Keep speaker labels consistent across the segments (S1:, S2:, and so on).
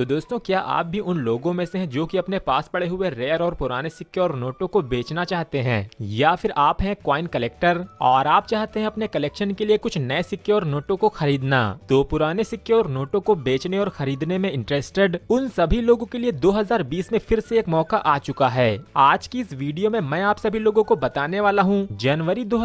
S1: तो दोस्तों क्या आप भी उन लोगों में से हैं जो कि अपने पास पड़े हुए रेयर और पुराने सिक्के और नोटों को बेचना चाहते हैं या फिर आप हैं क्वाइन कलेक्टर और आप चाहते हैं अपने कलेक्शन के लिए कुछ नए सिक्के और नोटों को खरीदना तो पुराने सिक्के और नोटों को बेचने और खरीदने में इंटरेस्टेड उन सभी लोगों के लिए दो में फिर से एक मौका आ चुका है आज की इस वीडियो में मैं आप सभी लोगों को बताने वाला हूँ जनवरी दो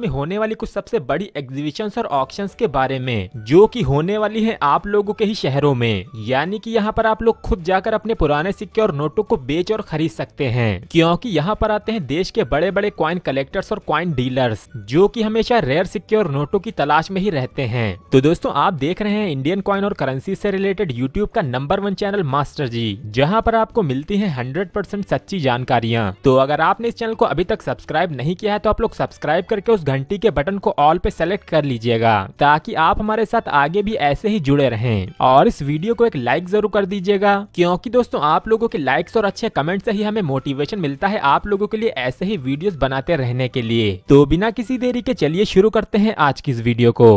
S1: में होने वाली कुछ सबसे बड़ी एग्जीबिशन और ऑप्शन के बारे में जो की होने वाली है आप लोगों के ही शहरों में यानी की यहाँ पर आप लोग खुद जाकर अपने पुराने सिक्के और नोटों को बेच और खरीद सकते हैं क्योंकि यहाँ पर आते हैं देश के बड़े बड़े क्वाइन कलेक्टर्स और क्वाइन डीलर्स जो की हमेशा रेयर सिक्के और नोटों की तलाश में ही रहते हैं तो दोस्तों आप देख रहे हैं इंडियन क्वाइन और करेंसी से रिलेटेड यूट्यूब का number one channel master ji जहाँ पर आपको मिलती है हंड्रेड सच्ची जानकारियाँ तो अगर आपने इस चैनल को अभी तक सब्सक्राइब नहीं किया है तो आप लोग सब्सक्राइब करके उस घंटी के बटन को ऑल पे सेलेक्ट कर लीजिएगा ताकि आप हमारे साथ आगे भी ऐसे ही जुड़े रहें और इस वीडियो को एक लाइक जरूर शुरू कर दीजिएगा क्योंकि दोस्तों आप लोगों के लाइक्स और अच्छे कमेंट से ही हमें मोटिवेशन मिलता है आप लोगों के लिए ऐसे ही वीडियोस बनाते रहने के लिए तो बिना किसी देरी के चलिए शुरू करते हैं आज की इस वीडियो को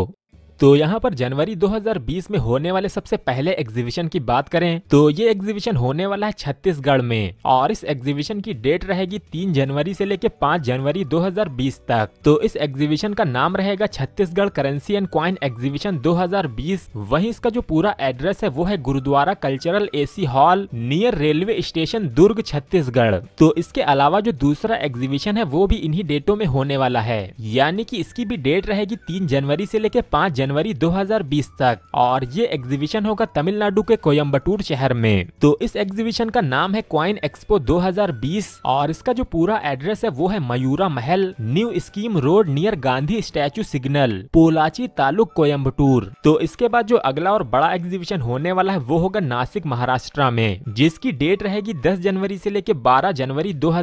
S1: तो यहाँ पर जनवरी 2020 में होने वाले सबसे पहले एग्जीबिशन की बात करें तो ये एग्जीबिशन होने वाला है छत्तीसगढ़ में और इस एग्जीबिशन की डेट रहेगी 3 जनवरी से लेकर 5 जनवरी 2020 तक तो इस एग्जीबिशन का नाम रहेगा Chhattisgarh currency and coin exhibition 2020 वहीं इसका जो पूरा एड्रेस है वो है Gurudwara cultural a hall near railway station Durg Chhattisgarh तो इसके अलावा जो दूसरा एग्जीबिशन है वो भी इन्ही डेटो में होने वाला है यानी की इसकी भी डेट रहेगी तीन जनवरी ऐसी लेके पाँच जनवरी 2020 तक और ये एग्जीबिशन होगा तमिलनाडु के कोयम्बटूर शहर में तो इस एग्जीबिशन का नाम है क्वाइन एक्सपो 2020 और इसका जो पूरा एड्रेस है वो है Mayura Mahal new scheme road near Gandhi statue signal Pollachi taluk Coimbatore तो इसके बाद जो अगला और बड़ा एग्जीबिशन होने वाला है वो होगा नासिक महाराष्ट्र में जिसकी डेट रहेगी दस जनवरी ऐसी लेके बारह जनवरी दो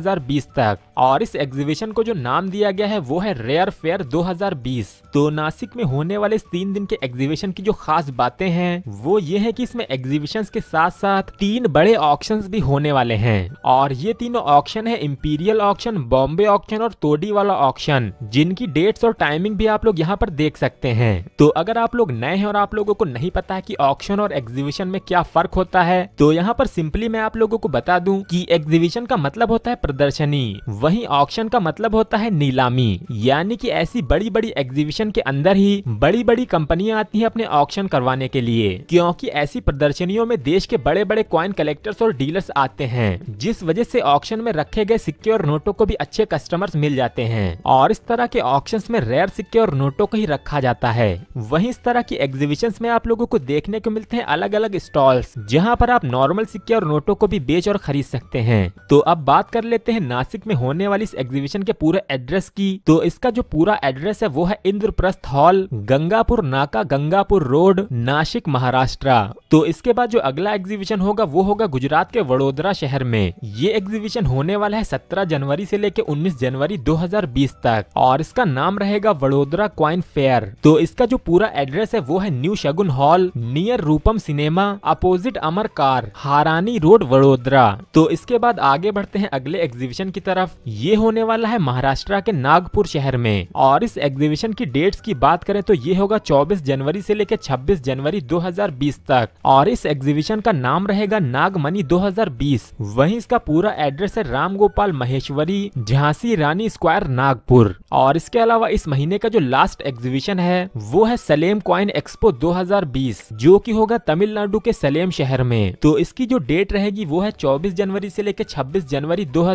S1: तक और इस एग्जीबिशन को जो नाम दिया गया है वो है रेयर फेयर 2020 तो नासिक में होने वाले इस तीन दिन के एग्जीबिशन की जो खास बातें हैं वो ये है कि इसमें एग्जीबिशन के साथ साथ तीन बड़े ऑप्शन भी होने वाले हैं और ये तीनों ऑप्शन है इम्पीरियल ऑप्शन बॉम्बे ऑप्शन और तोडी वाला ऑप्शन जिनकी डेट्स और टाइमिंग भी आप लोग यहाँ पर देख सकते हैं तो अगर आप लोग नए हैं और आप लोगों को नहीं पता है की ऑप्शन और एग्जीबिशन में क्या फर्क होता है तो यहाँ पर सिंपली मैं आप लोगों को बता दू की एग्जीबिशन का मतलब होता है प्रदर्शनी वही ऑप्शन का मतलब होता है नीलामी यानी की ऐसी बड़ी बड़ी एग्जीबिशन के अंदर ही बड़ी बड़ी बड़ी कंपनियां आती हैं अपने ऑक्शन करवाने के लिए क्योंकि ऐसी प्रदर्शनियों में देश के बड़े बड़े कॉइन कलेक्टर्स और डीलर्स आते हैं जिस वजह से ऑक्शन में रखे गए सिक्के और नोटों को भी अच्छे कस्टमर्स मिल जाते हैं और इस तरह के ऑक्शन में रेयर सिक्के और नोटो को ही रखा जाता है वही इस तरह की एग्जीबिशन में आप लोगों को देखने को मिलते हैं अलग अलग स्टॉल जहाँ पर आप नॉर्मल सिक्के और नोटो को भी बेच और खरीद सकते हैं तो अब बात कर लेते हैं नासिक में होने वाली इस एग्जीबिशन के पूरे एड्रेस की तो इसका जो पूरा एड्रेस है वो है इंद्रप्रस्थ हॉल गंगापुर गंगापुर नाका गंगापुर रोड नासिक महाराष्ट्र तो इसके बाद जो अगला एग्जीबिशन होगा वो होगा गुजरात के वडोदरा शहर में ये एग्जीबिशन होने वाला है 17 जनवरी से लेकर 19 जनवरी 2020 तक और इसका नाम रहेगा वडोदरा क्वाइन फेयर तो इसका जो पूरा एड्रेस है वो है new Shagun hall near Roopam cinema opposite Amar कार हारानी रोड वडोदरा तो इसके बाद आगे बढ़ते हैं अगले एग्जीबिशन की तरफ ये होने वाला है महाराष्ट्र के नागपुर शहर में और इस एग्जीबिशन की डेट्स की बात करें तो ये होगा 24 जनवरी से लेकर 26 जनवरी 2020 तक और इस एग्जीबिशन का नाम रहेगा नागमणि 2020 वहीं इसका पूरा एड्रेस है राम गोपाल महेश्वरी झांसी रानी स्क्वायर नागपुर और इसके अलावा इस महीने का जो लास्ट एग्जीबिशन है वो है सलेम क्वाइन एक्सपो दो जो की होगा तमिलनाडु के सलेम शहर में तो इसकी जो डेट रहेगी वो है चौबीस जनवरी ऐसी लेकर छब्बीस जनवरी दो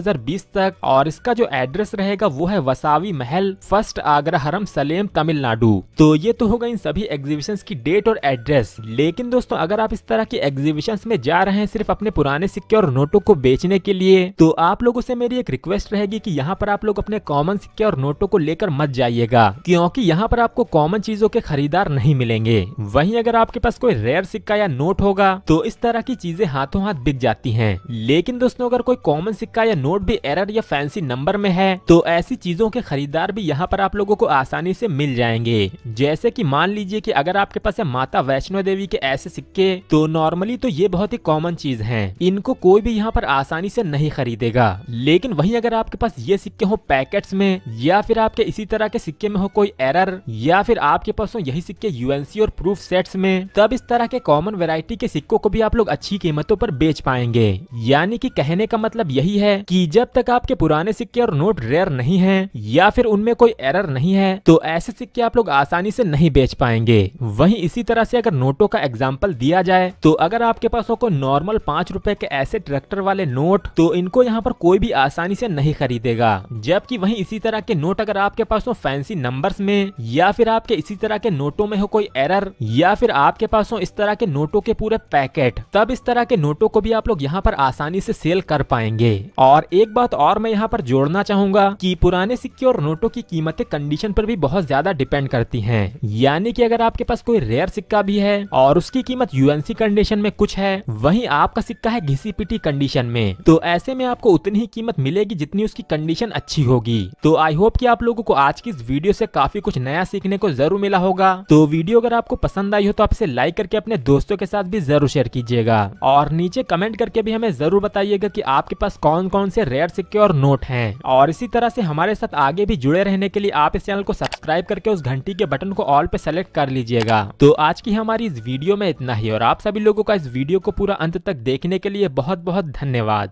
S1: तक और इसका जो एड्रेस रहेगा वो है वसावी महल फर्स्ट आगरा हरम सलेम तमिलनाडु तो ये तो होगा इन सभी एग्जीबिशन की डेट और एड्रेस लेकिन दोस्तों अगर आप इस तरह की एग्जीबिशन में जा रहे हैं सिर्फ अपने पुराने सिक्के और नोटों को बेचने के लिए तो आप लोगों से मेरी एक रिक्वेस्ट रहेगी कि यहाँ पर आप लोग अपने कॉमन सिक्के और नोटों को लेकर मत जाइएगा क्योंकि यहाँ पर आपको कॉमन चीजों के खरीदार नहीं मिलेंगे वही अगर आपके पास कोई रेयर सिक्का या नोट होगा तो इस तरह की चीजें हाथों हाथ बिक जाती है लेकिन दोस्तों अगर कोई कॉमन सिक्का या नोट भी एरर या फैंसी नंबर में है तो ऐसी चीजों के खरीदार भी यहाँ पर आप लोगों को आसानी से मिल जाएंगे जैसे कि मान लीजिए कि अगर आपके पास है माता वैष्णो देवी के ऐसे सिक्के तो नॉर्मली तो ये बहुत ही कॉमन चीज है इनको कोई भी यहाँ पर आसानी से नहीं खरीदेगा लेकिन वही अगर आपके पास ये सिक्के हो पैकेट में या फिर आपके इसी तरह के सिक्के में हो कोई एरर या फिर आपके पास हो यही सिक्के यूएनसी और प्रूफ सेट्स में तब इस तरह के कॉमन वेराइटी के सिक्कों को भी आप लोग अच्छी कीमतों पर बेच पाएंगे यानी कि कहने का मतलब यही है कि जब तक आपके पुराने सिक्के और नोट रेयर नहीं है या फिर उनमें कोई एरर नहीं है तो ऐसे सिक्के आप लोग आसानी से नहीं नहीं बेच पाएंगे वहीं इसी तरह से अगर नोटों का एग्जाम्पल दिया जाए तो अगर आपके पास हो नॉर्मल पांच रूपए के ऐसे ट्रैक्टर वाले नोट तो इनको यहाँ पर कोई भी आसानी से नहीं खरीदेगा जबकि वहीं इसी तरह के नोट अगर आपके पास हो फैंसी नंबर्स में या फिर आपके इसी तरह के नोटों में हो कोई एरर या फिर आपके पास हो इस तरह के नोटों के पूरे पैकेट तब इस तरह के नोटों को भी आप लोग यहाँ पर आसानी से सेल कर पाएंगे और एक बात और मैं यहाँ पर जोड़ना चाहूंगा की पुराने सिक्के और नोटों की कीमतें कंडीशन पर भी बहुत ज्यादा डिपेंड करती हैं यानी कि अगर आपके पास कोई रेयर सिक्का भी है और उसकी कीमत यूएनसी कंडीशन में कुछ है वही आपका सिक्का है घिसी पिटी कंडीशन में तो ऐसे में आपको उतनी ही कीमत मिलेगी जितनी उसकी कंडीशन अच्छी होगी तो आई होप की आप लोगों को आज की इस वीडियो से काफी कुछ नया सीखने को जरूर मिला होगा तो वीडियो अगर आपको पसंद आई हो तो आप इसे लाइक करके अपने दोस्तों के साथ भी जरूर शेयर कीजिएगा और नीचे कमेंट करके भी हमें जरूर बताइएगा की आपके पास कौन कौन से रेयर सिक्के और नोट है और इसी तरह से हमारे साथ आगे भी जुड़े रहने के लिए आप इस चैनल को सब्सक्राइब करके उस घंटी के बटन को ऑल ऑल पे सेलेक्ट कर लीजिएगा तो आज की हमारी इस वीडियो में इतना ही और आप सभी लोगों का इस वीडियो को पूरा अंत तक देखने के लिए बहुत बहुत धन्यवाद